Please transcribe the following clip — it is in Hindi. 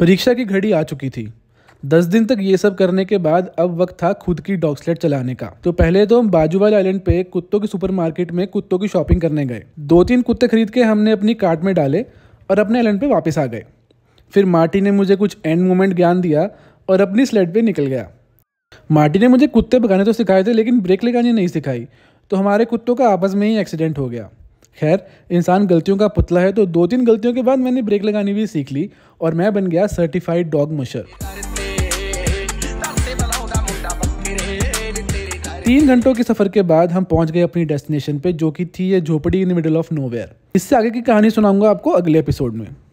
परीक्षा की घड़ी आ चुकी थी दस दिन तक ये सब करने के बाद अब वक्त था खुद की डॉक्सलेट चलाने का तो पहले तो हम वाले आइलैंड पे कुत्तों की सुपरमार्केट में कुत्तों की शॉपिंग करने गए दो तीन कुत्ते खरीद के हमने अपनी कार्ट में डाले और अपने आइलैंड पे वापस आ गए फिर मार्टी ने मुझे कुछ एंड मोमेंट ज्ञान दिया और अपनी स्लेट पर निकल गया मार्टी ने मुझे कुत्ते भगाने तो सिखाए थे लेकिन ब्रेक लगानी नहीं सिखाई तो हमारे कुत्तों का आपस में ही एक्सीडेंट हो गया खैर इंसान गलतियों का पुतला है तो दो तीन गलतियों के बाद मैंने ब्रेक लगानी भी सीख ली और मैं बन गया सर्टिफाइड डॉग मशर तीन घंटों के सफर के बाद हम पहुंच गए अपनी डेस्टिनेशन पे जो कि थी ये झोपड़ी इन मिडल ऑफ नोवेयर इससे आगे की कहानी सुनाऊंगा आपको अगले एपिसोड में